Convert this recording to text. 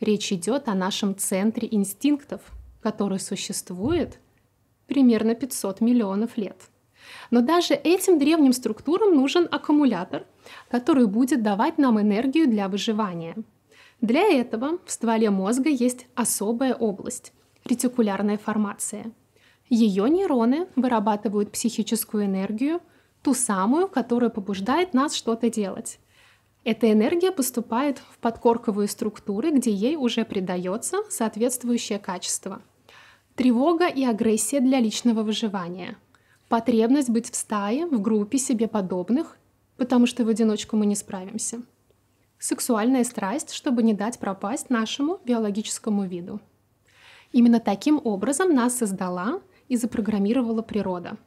Речь идет о нашем центре инстинктов, который существует примерно 500 миллионов лет. Но даже этим древним структурам нужен аккумулятор, который будет давать нам энергию для выживания. Для этого в стволе мозга есть особая область – ретикулярная формация. Ее нейроны вырабатывают психическую энергию, ту самую, которая побуждает нас что-то делать. Эта энергия поступает в подкорковые структуры, где ей уже придается соответствующее качество. Тревога и агрессия для личного выживания. Потребность быть в стае, в группе себе подобных, потому что в одиночку мы не справимся. Сексуальная страсть, чтобы не дать пропасть нашему биологическому виду. Именно таким образом нас создала и запрограммировала природа.